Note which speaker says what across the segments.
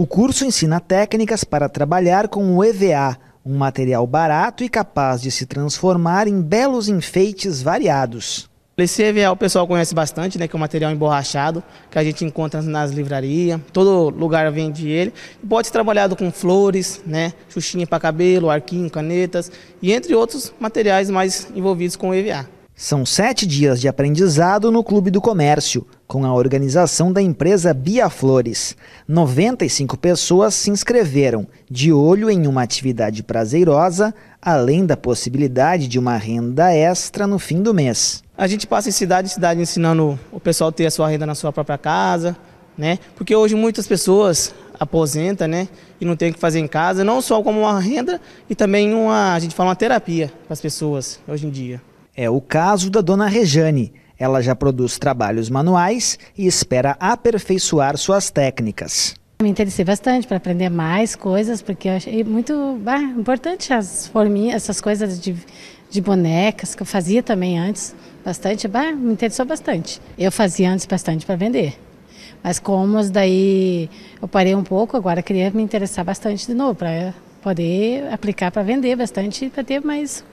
Speaker 1: O curso ensina técnicas para trabalhar com o EVA, um material barato e capaz de se transformar em belos enfeites variados.
Speaker 2: Esse EVA o pessoal conhece bastante, né, que é um material emborrachado, que a gente encontra nas livrarias, todo lugar vende ele. Pode ser trabalhado com flores, né, xuxinha para cabelo, arquinho, canetas e entre outros materiais mais envolvidos com o EVA.
Speaker 1: São sete dias de aprendizado no Clube do Comércio, com a organização da empresa Bia Flores. 95 pessoas se inscreveram, de olho em uma atividade prazerosa, além da possibilidade de uma renda extra no fim do mês.
Speaker 2: A gente passa em cidade em cidade ensinando o pessoal a ter a sua renda na sua própria casa, né? Porque hoje muitas pessoas aposenta, né? E não tem o que fazer em casa, não só como uma renda, e também uma, a gente fala uma terapia para as pessoas hoje em dia.
Speaker 1: É o caso da dona Rejane. Ela já produz trabalhos manuais e espera aperfeiçoar suas técnicas.
Speaker 3: Me interessei bastante para aprender mais coisas, porque eu achei muito importante as forminhas, essas coisas de, de bonecas que eu fazia também antes, bastante, bah, me interessou bastante. Eu fazia antes bastante para vender, mas como daí eu parei um pouco, agora queria me interessar bastante de novo, para poder aplicar para vender bastante, para ter mais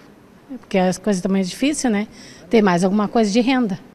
Speaker 3: porque as coisas estão mais difíceis, né? Ter mais alguma coisa de renda.